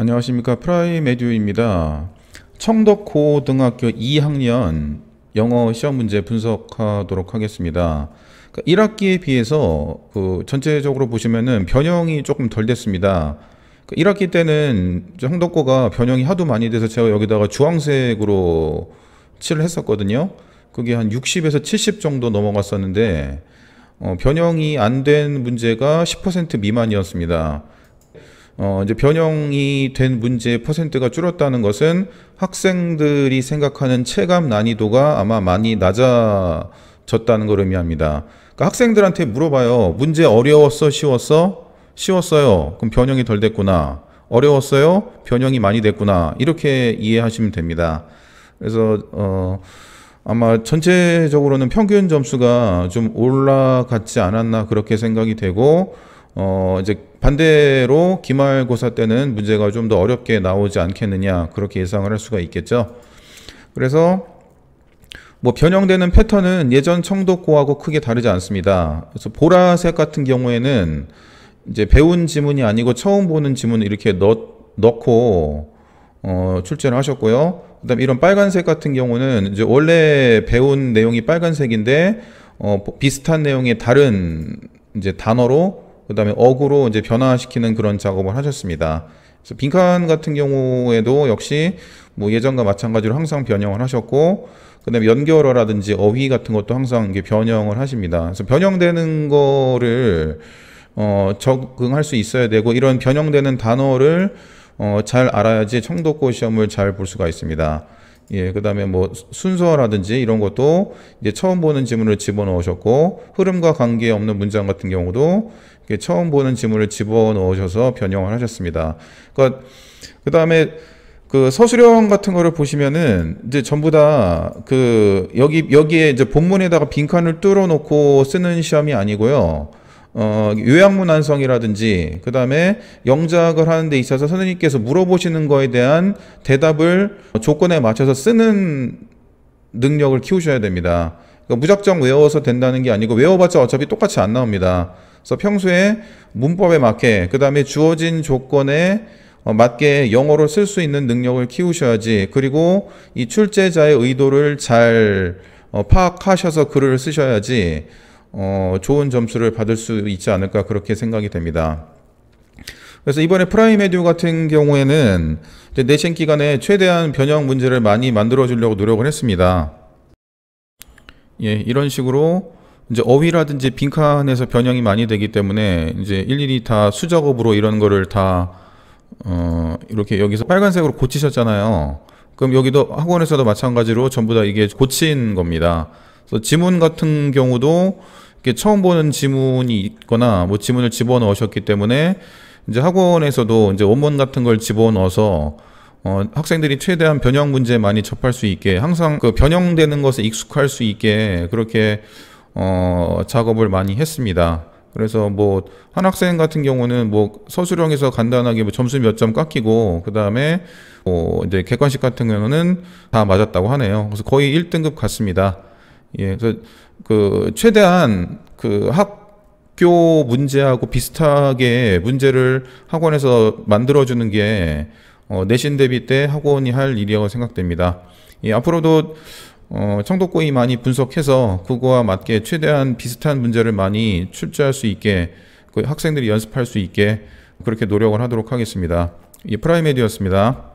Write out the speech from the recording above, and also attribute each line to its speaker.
Speaker 1: 안녕하십니까 프라이메듀입니다 청덕고등학교 2학년 영어 시험 문제 분석하도록 하겠습니다 1학기에 그러니까 비해서 그 전체적으로 보시면 변형이 조금 덜 됐습니다 1학기 그러니까 때는 청덕고가 변형이 하도 많이 돼서 제가 여기다가 주황색으로 칠을 했었거든요 그게 한 60에서 70 정도 넘어갔었는데 어, 변형이 안 된 문제가 10% 미만이었습니다 어, 이제 변형이 된 문제의 퍼센트가 줄었다는 것은 학생들이 생각하는 체감 난이도가 아마 많이 낮아졌다는 걸 의미합니다. 그러니까 학생들한테 물어봐요. 문제 어려웠어? 쉬웠어? 쉬웠어요. 그럼 변형이 덜 됐구나. 어려웠어요? 변형이 많이 됐구나. 이렇게 이해하시면 됩니다. 그래서, 어, 아마 전체적으로는 평균 점수가 좀 올라갔지 않았나 그렇게 생각이 되고, 어, 이제 반대로 기말고사 때는 문제가 좀 더 어렵게 나오지 않겠느냐 그렇게 예상을 할 수가 있겠죠. 그래서 뭐 변형되는 패턴은 예전 청독고하고 크게 다르지 않습니다. 그래서 보라색 같은 경우에는 이제 배운 지문이 아니고 처음 보는 지문 이렇게 넣, 넣고 어, 출제를 하셨고요. 그다음 이런 빨간색 같은 경우는 이제 원래 배운 내용이 빨간색인데 어, 비슷한 내용의 다른 이제 단어로 그 다음에 어그로 이제 변화시키는 그런 작업을 하셨습니다. 그래서 빈칸 같은 경우에도 역시 뭐 예전과 마찬가지로 항상 변형을 하셨고 그다음에 연결어라든지 어휘 같은 것도 항상 이게 변형을 하십니다. 그래서 변형되는 거를 어, 적응할 수 있어야 되고 이런 변형되는 단어를 어, 잘 알아야지 청도고 시험을 잘 볼 수가 있습니다. 예, 그 다음에 뭐 순서라든지 이런 것도 이제 처음 보는 지문을 집어넣으셨고 흐름과 관계없는 문장 같은 경우도 처음 보는 지문을 집어넣으셔서 변형을 하셨습니다. 그러니까 그 다음에 그 서술형 같은 거를 보시면은 이제 전부 다 그 여기 여기에 이제 본문에다가 빈칸을 뚫어 놓고 쓰는 시험이 아니고요. 어, 요양문안성이라든지 그 다음에 영작을 하는 데 있어서 선생님께서 물어보시는 거에 대한 대답을 조건에 맞춰서 쓰는 능력을 키우셔야 됩니다. 그러니까 무작정 외워서 된다는 게 아니고 외워봤자 어차피 똑같이 안 나옵니다. 그래서 평소에 문법에 맞게 그 다음에 주어진 조건에 어, 맞게 영어를쓸수 있는 능력을 키우셔야지 그리고 이 출제자의 의도를 잘 어, 파악하셔서 글을 쓰셔야지 어, 좋은 점수를 받을 수 있지 않을까 그렇게 생각이 됩니다. 그래서 이번에 프라임 에듀 같은 경우에는 내신 기간에 최대한 변형 문제를 많이 만들어 주려고 노력을 했습니다. 예, 이런 식으로 이제 어휘라든지 빈칸에서 변형이 많이 되기 때문에 이제 일일이 다 수작업으로 이런 거를 다 어, 이렇게 여기서 빨간색으로 고치셨잖아요. 그럼 여기도 학원에서도 마찬가지로 전부 다 이게 고친 겁니다. 그래서 지문 같은 경우도 처음 보는 지문이 있거나 뭐 지문을 집어넣으셨기 때문에 이제 학원에서도 이제 원본 같은 걸 집어넣어서 어, 학생들이 최대한 변형 문제에 많이 접할 수 있게 항상 그 변형되는 것에 익숙할 수 있게 그렇게 어, 작업을 많이 했습니다. 그래서 뭐 한 학생 같은 경우는 뭐 서술형에서 간단하게 뭐 점수 몇 점 깎이고 그 다음에 뭐 이제 객관식 같은 경우는 다 맞았다고 하네요. 그래서 거의 1등급 같습니다. 예, 그래서 그 최대한 그 학교 문제하고 비슷하게 문제를 학원에서 만들어주는 게 어, 내신 대비 때 학원이 할 일이라고 생각됩니다. 예, 앞으로도 어, 청독고이 많이 분석해서 그거와 맞게 최대한 비슷한 문제를 많이 출제할 수 있게 그 학생들이 연습할 수 있게 그렇게 노력을 하도록 하겠습니다. 예, 프라이메디였습니다.